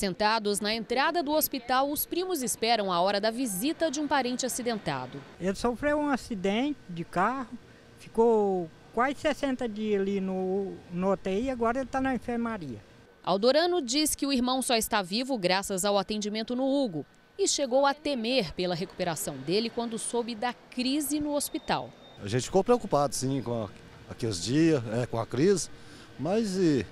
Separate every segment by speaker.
Speaker 1: Sentados na entrada do hospital, os primos esperam a hora da visita de um parente
Speaker 2: acidentado. Ele sofreu um acidente de carro, ficou quase 60 dias ali no, no UTI, agora ele está na enfermaria.
Speaker 1: Aldorano diz que o irmão só está vivo graças ao atendimento no Hugo e chegou a temer pela recuperação dele quando soube da crise no hospital.
Speaker 3: A gente ficou preocupado, sim, com aqueles dias, né, com a crise, mas e,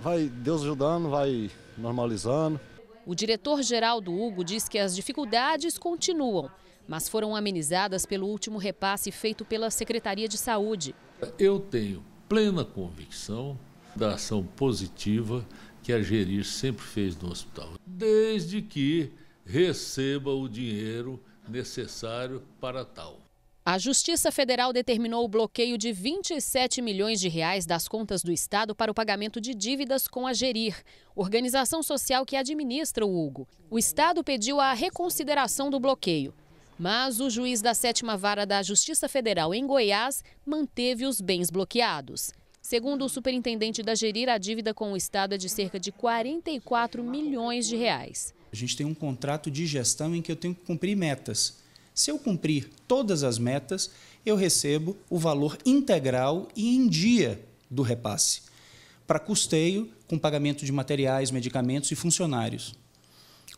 Speaker 3: vai Deus ajudando, vai normalizando.
Speaker 1: O diretor-geral do Hugo diz que as dificuldades continuam, mas foram amenizadas pelo último repasse feito pela Secretaria de Saúde.
Speaker 3: Eu tenho plena convicção da ação positiva que a Gerir sempre fez no hospital, desde que receba o dinheiro necessário para tal.
Speaker 1: A Justiça Federal determinou o bloqueio de 27 milhões de reais das contas do Estado para o pagamento de dívidas com a Gerir, organização social que administra o Hugo. O Estado pediu a reconsideração do bloqueio, mas o juiz da sétima vara da Justiça Federal em Goiás manteve os bens bloqueados. Segundo o superintendente da Gerir, a dívida com o Estado é de cerca de 44 milhões de reais.
Speaker 4: A gente tem um contrato de gestão em que eu tenho que cumprir metas. Se eu cumprir todas as metas, eu recebo o valor integral e em dia do repasse, para custeio com pagamento de materiais, medicamentos e funcionários.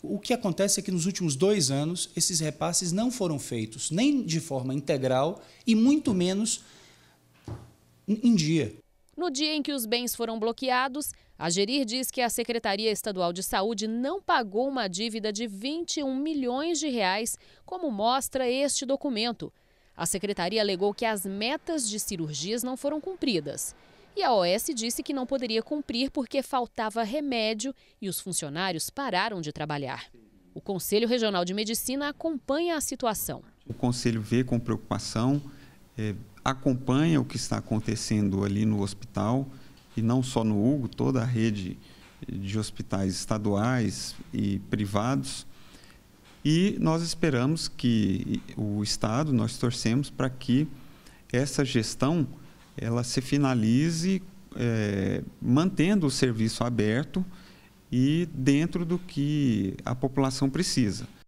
Speaker 4: O que acontece é que nos últimos dois anos, esses repasses não foram feitos nem de forma integral e muito menos em dia.
Speaker 1: No dia em que os bens foram bloqueados, a Gerir diz que a Secretaria Estadual de Saúde não pagou uma dívida de 21 milhões de reais, como mostra este documento. A secretaria alegou que as metas de cirurgias não foram cumpridas. E a OS disse que não poderia cumprir porque faltava remédio e os funcionários pararam de trabalhar. O Conselho Regional de Medicina acompanha a situação.
Speaker 2: O Conselho vê com preocupação, é acompanha o que está acontecendo ali no hospital, e não só no Hugo, toda a rede de hospitais estaduais e privados. E nós esperamos que o Estado, nós torcemos para que essa gestão ela se finalize é, mantendo o serviço aberto e dentro do que a população precisa.